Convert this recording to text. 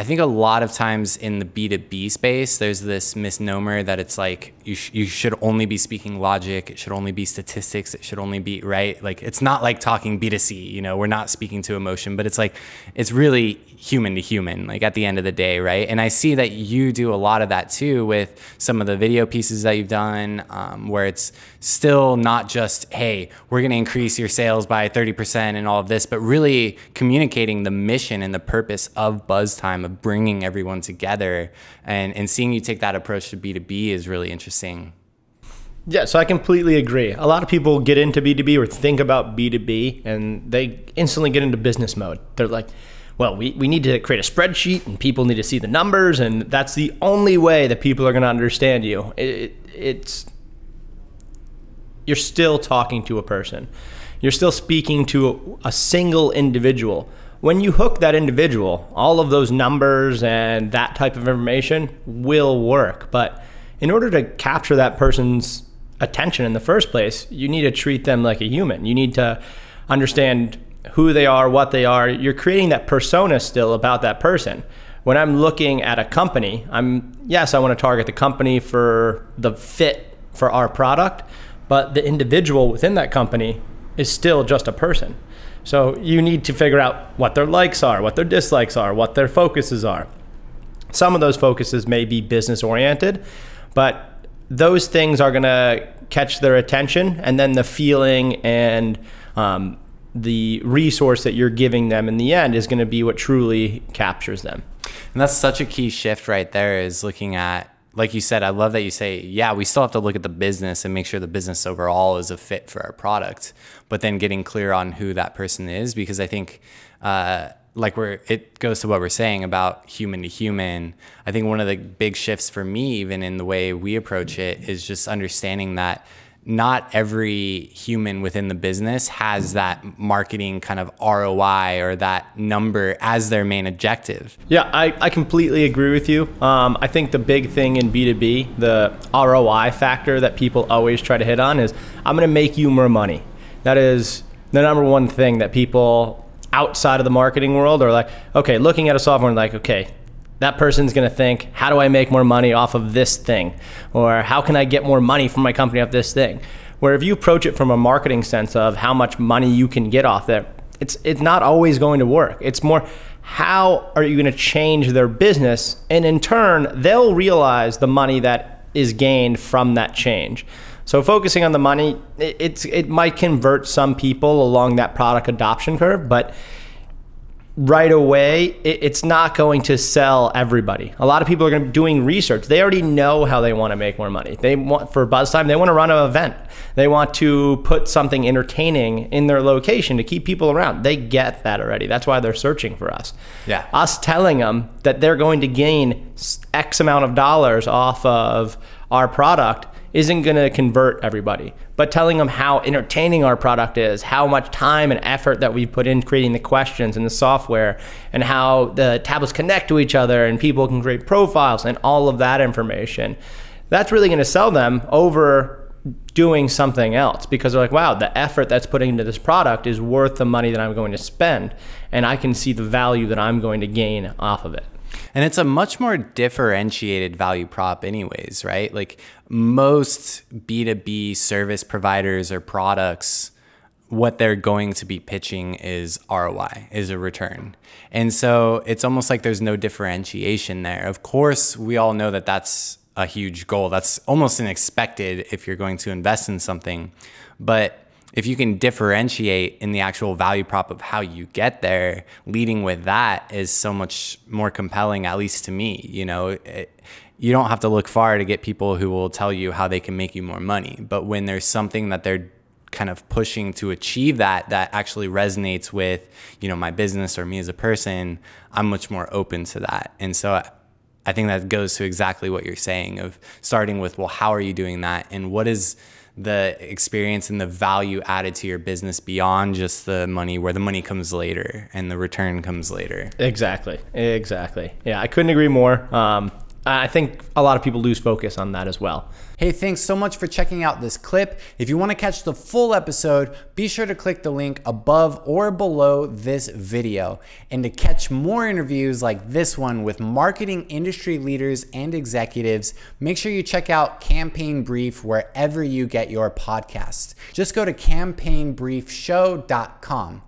I think a lot of times in the B2B space, there's this misnomer that it's like you, sh you should only be speaking logic, it should only be statistics, it should only be, right? Like it's not like talking B2C, you know, we're not speaking to emotion, but it's like it's really human to human, like at the end of the day, right? And I see that you do a lot of that too with some of the video pieces that you've done, um, where it's still not just, hey, we're gonna increase your sales by 30% and all of this, but really communicating the mission and the purpose of Buzz Time of bringing everyone together and, and seeing you take that approach to B2B is really interesting. Yeah, so I completely agree. A lot of people get into B2B or think about B2B and they instantly get into business mode. They're like, well, we, we need to create a spreadsheet and people need to see the numbers, and that's the only way that people are going to understand you. It, it's you're still talking to a person, you're still speaking to a, a single individual when you hook that individual, all of those numbers and that type of information will work. But in order to capture that person's attention in the first place, you need to treat them like a human. You need to understand who they are, what they are. You're creating that persona still about that person. When I'm looking at a company, I'm yes, I want to target the company for the fit for our product, but the individual within that company is still just a person. So you need to figure out what their likes are, what their dislikes are, what their focuses are. Some of those focuses may be business oriented, but those things are going to catch their attention and then the feeling and um, the resource that you're giving them in the end is going to be what truly captures them. And that's such a key shift right there is looking at like you said, I love that you say, yeah, we still have to look at the business and make sure the business overall is a fit for our product, but then getting clear on who that person is, because I think, uh, like we're, it goes to what we're saying about human to human. I think one of the big shifts for me, even in the way we approach it, is just understanding that not every human within the business has mm-hmm. that marketing kind of ROI or that number as their main objective. Yeah, I, I completely agree with you. Um, I think the big thing in B2B, the ROI factor that people always try to hit on is I'm going to make you more money. That is the number one thing that people outside of the marketing world are like, okay, looking at a software and like, okay, that person's going to think, how do I make more money off of this thing? Or how can I get more money from my company off this thing? Where if you approach it from a marketing sense of how much money you can get off there, it's, it's not always going to work. It's more, how are you going to change their business? And in turn, they'll realize the money that is gained from that change. So focusing on the money, it, it's, it might convert some people along that product adoption curve, but right away, it, it's not going to sell everybody. A lot of people are going to be doing research. They already know how they want to make more money. They want for buzz time. They want to run an event. They want to put something entertaining in their location to keep people around. They get that already. That's why they're searching for us. Yeah. Us telling them that they're going to gain X amount of dollars off of our product isn't going to convert everybody. But telling them how entertaining our product is, how much time and effort that we've put in creating the questions and the software, and how the tablets connect to each other, and people can create profiles and all of that information, that's really going to sell them over doing something else because they're like, wow, the effort that's putting into this product is worth the money that I'm going to spend, and I can see the value that I'm going to gain off of it. And it's a much more differentiated value prop, anyways, right? Like most B2B service providers or products, what they're going to be pitching is ROI, is a return. And so it's almost like there's no differentiation there. Of course, we all know that that's a huge goal. That's almost an expected if you're going to invest in something. But if you can differentiate in the actual value prop of how you get there, leading with that is so much more compelling, at least to me. You know, it, you don't have to look far to get people who will tell you how they can make you more money. But when there's something that they're kind of pushing to achieve that that actually resonates with you know my business or me as a person i'm much more open to that and so i think that goes to exactly what you're saying of starting with well how are you doing that and what is the experience and the value added to your business beyond just the money where the money comes later and the return comes later exactly exactly yeah i couldn't agree more um, I think a lot of people lose focus on that as well. Hey, thanks so much for checking out this clip. If you want to catch the full episode, be sure to click the link above or below this video. And to catch more interviews like this one with marketing industry leaders and executives, make sure you check out Campaign Brief wherever you get your podcasts. Just go to campaignbriefshow.com.